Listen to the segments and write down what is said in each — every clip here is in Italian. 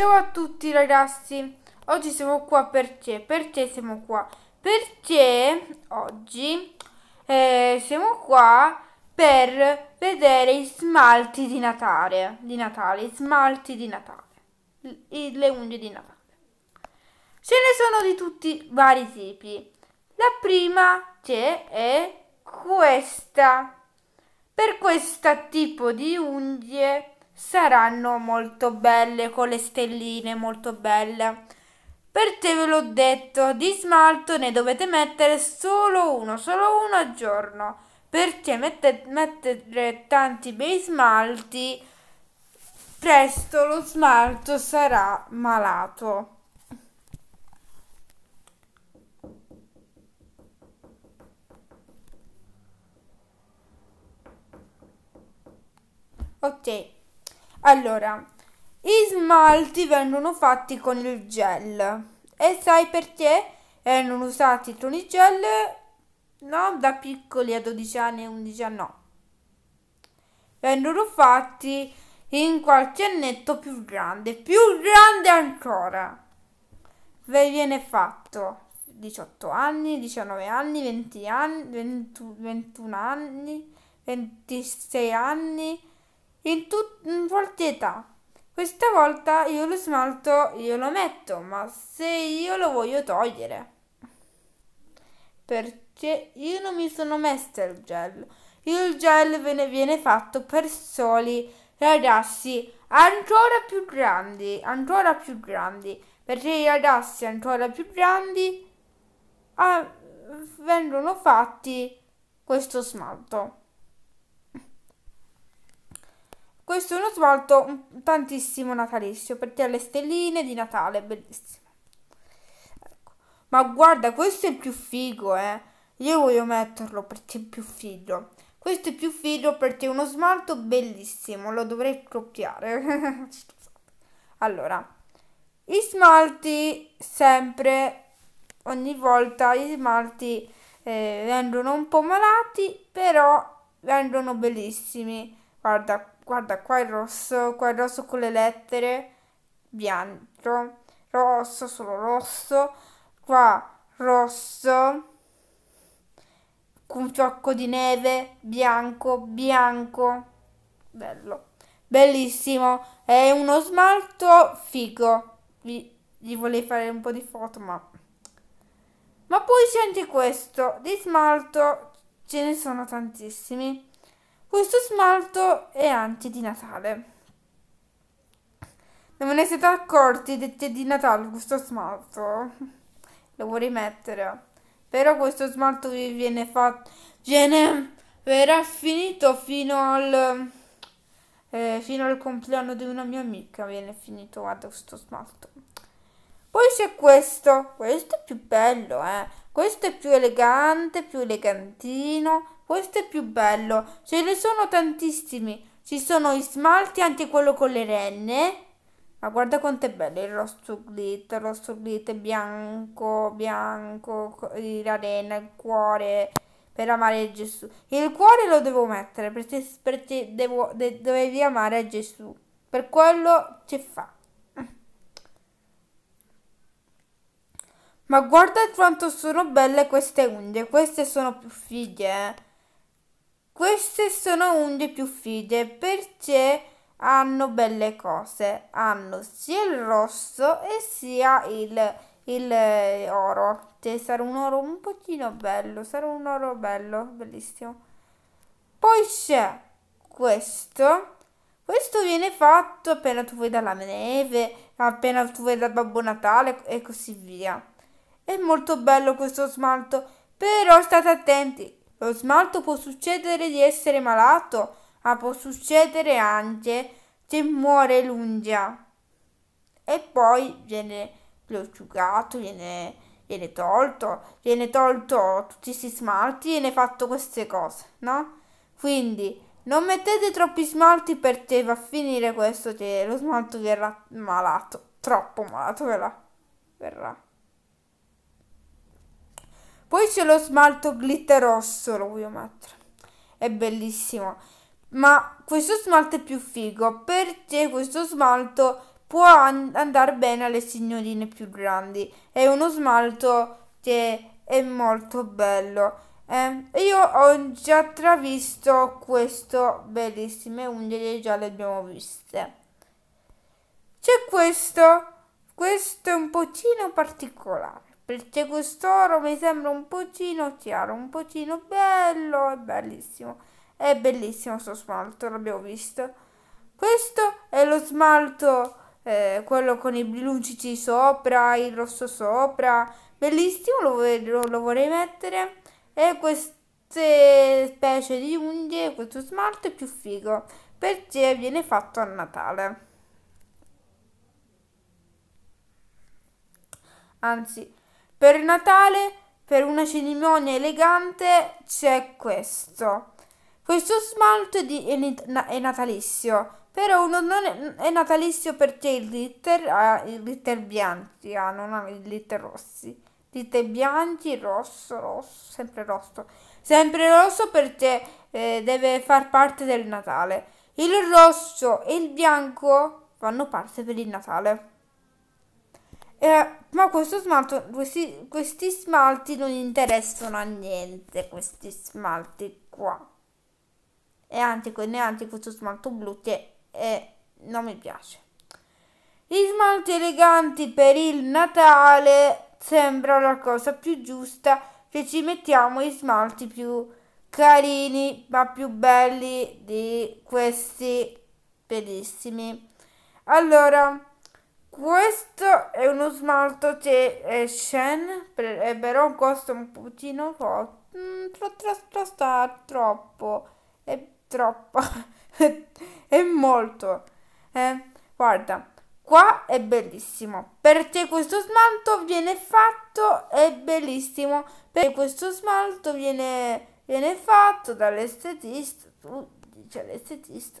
Ciao a tutti ragazzi, oggi siamo qua perché? Perché siamo qua? Perché oggi eh, siamo qua per vedere i smalti di Natale, di Natale, i smalti di Natale, le unghie di Natale. Ce ne sono di tutti vari tipi. La prima che è questa. Per questo tipo di unghie saranno molto belle con le stelline molto belle. Per te ve l'ho detto, di smalto ne dovete mettere solo uno, solo uno al giorno, perché mette, mettere tanti bei smalti, presto lo smalto sarà malato. Ok. Allora, i smalti vengono fatti con il gel. E sai perché erano eh, usati con il gel? No, da piccoli a 12 anni e 11 anni no. Vengono fatti in qualche annetto più grande, più grande ancora. Ve viene fatto 18 anni, 19 anni, 20 anni, 20, 21 anni, 26 anni, in, tut- in qualche età. Questa volta io lo smalto, io lo metto, ma se io lo voglio togliere. Perché io non mi sono messa il gel. Il gel ve ne viene fatto per soli ragazzi ancora più grandi, ancora più grandi, perché i ragazzi ancora più grandi ah, vengono fatti questo smalto. Questo è uno smalto tantissimo natalizio, perché ha le stelline di Natale, bellissimo. Ecco. Ma guarda, questo è il più figo, eh. Io voglio metterlo perché è più figo. Questo è più figo perché è uno smalto bellissimo, lo dovrei copiare. allora, i smalti sempre, ogni volta i smalti eh, vengono un po' malati, però vengono bellissimi. Guarda, guarda qua il rosso, qua il rosso con le lettere, bianco, rosso, solo rosso, qua rosso, con un fiocco di neve, bianco, bianco, bello, bellissimo, è uno smalto figo, vi, gli volevo fare un po' di foto ma... Ma poi c'è anche questo, di smalto ce ne sono tantissimi. Questo smalto è anti di Natale. Non ve ne siete accorti che di Natale questo smalto? Lo vuoi rimettere? Però questo smalto vi viene fatto... Viene... Verrà finito fino al... Eh, fino al compleanno di una mia amica viene finito, guarda questo smalto. Poi c'è questo, questo è più bello, eh questo è più elegante, più elegantino, questo è più bello, ce ne sono tantissimi, ci sono i smalti, anche quello con le renne. Ma guarda quanto è bello il rosso glitter, il rosso glitter bianco, bianco, la rena, il cuore, per amare Gesù. Il cuore lo devo mettere perché, perché devo, de, dovevi amare Gesù, per quello ci fa. Ma guarda quanto sono belle queste unghie. Queste sono più fighe. Eh. Queste sono unghie più fighe perché hanno belle cose. Hanno sia il rosso e sia il, il eh, oro. Cioè sarà un oro un pochino bello. Sarà un oro bello, bellissimo. Poi c'è questo. Questo viene fatto appena tu vai dalla neve, appena tu vai da Babbo Natale e così via. È molto bello questo smalto, però state attenti. Lo smalto può succedere di essere malato, ma può succedere anche che muore l'unghia. E poi viene prosciugato, viene, viene tolto, viene tolto tutti questi smalti, e viene fatto queste cose, no? Quindi non mettete troppi smalti perché va a finire questo che lo smalto verrà malato, troppo malato verrà. verrà. Poi c'è lo smalto glitter rosso, lo voglio mettere. È bellissimo. Ma questo smalto è più figo perché questo smalto può and andare bene alle signorine più grandi. È uno smalto che è molto bello. Eh, io ho già travisto questo bellissime unghie, già le abbiamo viste. C'è questo, questo è un pochino particolare perché questo oro mi sembra un pochino chiaro, un pochino bello, è bellissimo, è bellissimo questo smalto, l'abbiamo visto. Questo è lo smalto, eh, quello con i lucidi sopra, il rosso sopra, bellissimo, lo, lo, lo vorrei mettere. E queste specie di unghie, questo smalto è più figo, perché viene fatto a Natale. Anzi, per Natale, per una cerimonia elegante, c'è questo. Questo smalto è, di, è, è natalizio, però uno non è, è natalizio perché il glitter ha ah, i glitter bianchi, ah, non ha il glitter rossi. Glitter bianchi, rosso, rosso, sempre rosso. Sempre rosso perché eh, deve far parte del Natale. Il rosso e il bianco fanno parte per il Natale. Eh, ma questo smalto, questi, questi smalti non interessano a niente, questi smalti qua. E anche, neanche questo smalto blu che eh, non mi piace. Gli smalti eleganti per il Natale sembra la cosa più giusta che ci mettiamo gli smalti più carini ma più belli di questi bellissimi. Allora, questo è uno smalto che è Shen, eh, però costa un pochino mm, troppo, troppo, è troppo, è molto. Eh, guarda, qua è bellissimo, perché questo smalto viene fatto, è bellissimo, perché questo smalto viene, viene fatto dall'estetista, tu dici all'estetista,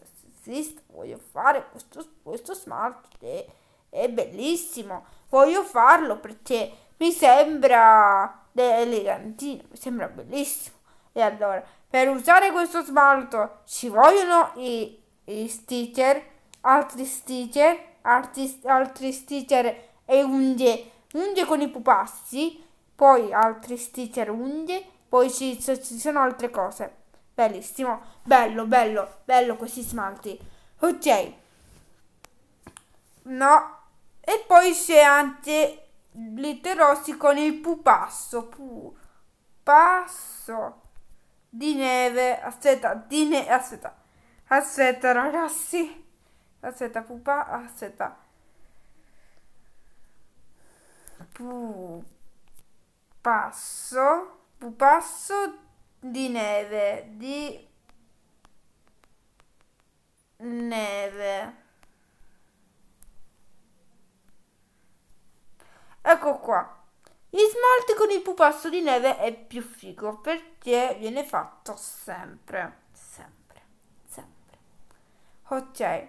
voglio fare questo, questo smalto che è bellissimo, voglio farlo perché mi sembra elegantino, mi sembra bellissimo. E allora, per usare questo smalto ci vogliono i, i sticker, altri sticker, altri, altri sticker e unghie, unghie con i pupazzi, poi altri sticker unghie, poi ci, ci sono altre cose. Bellissimo, bello, bello, bello questi smalti. Ok. No, e poi c'è anche l'Iterossi con il pupasso. Pupasso di neve. Aspetta, di neve. aspetta. Aspetta, ragazzi. Aspetta, pupa, aspetta. Pupasso, pupasso di neve, di neve. Ecco qua. Gli smalti con il pupasso di neve è più figo perché viene fatto sempre, sempre, sempre. Ok,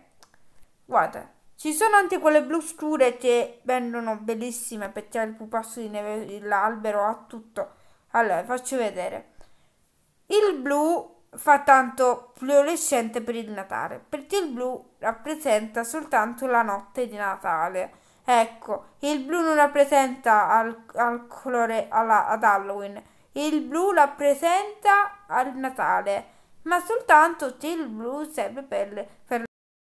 guarda, ci sono anche quelle blu scure che vendono bellissime perché ha il pupasso di neve, l'albero, ha tutto. Allora, faccio vedere. Il blu fa tanto fluorescente per il Natale, perché il blu rappresenta soltanto la notte di Natale Ecco, il blu non rappresenta al, al colore alla, ad Halloween, il blu rappresenta al Natale, ma soltanto il blu serve per, per